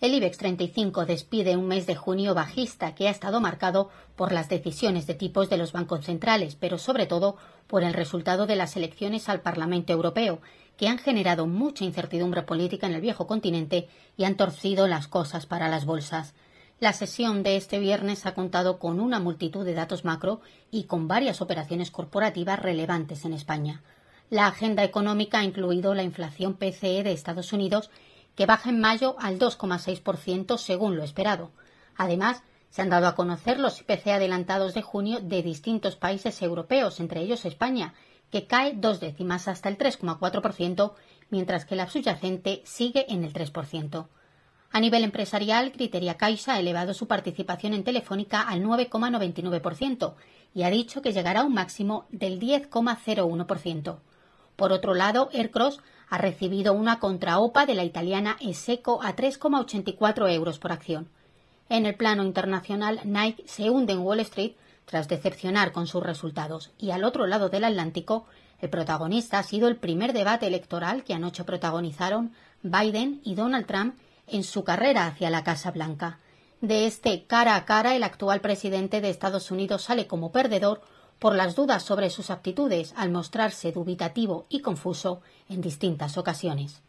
El IBEX 35 despide un mes de junio bajista que ha estado marcado por las decisiones de tipos de los bancos centrales, pero sobre todo por el resultado de las elecciones al Parlamento Europeo, que han generado mucha incertidumbre política en el viejo continente y han torcido las cosas para las bolsas. La sesión de este viernes ha contado con una multitud de datos macro y con varias operaciones corporativas relevantes en España. La agenda económica ha incluido la inflación PCE de Estados Unidos que baja en mayo al 2,6% según lo esperado. Además, se han dado a conocer los IPC adelantados de junio de distintos países europeos, entre ellos España, que cae dos décimas hasta el 3,4%, mientras que la subyacente sigue en el 3%. A nivel empresarial, Criteria Caixa ha elevado su participación en Telefónica al 9,99% y ha dicho que llegará a un máximo del 10,01%. Por otro lado, Aircross ha recibido una contraopa de la italiana Eseco a 3,84 euros por acción. En el plano internacional, Nike se hunde en Wall Street tras decepcionar con sus resultados, y al otro lado del Atlántico, el protagonista ha sido el primer debate electoral que anoche protagonizaron Biden y Donald Trump en su carrera hacia la Casa Blanca. De este cara a cara, el actual presidente de Estados Unidos sale como perdedor por las dudas sobre sus aptitudes al mostrarse dubitativo y confuso en distintas ocasiones.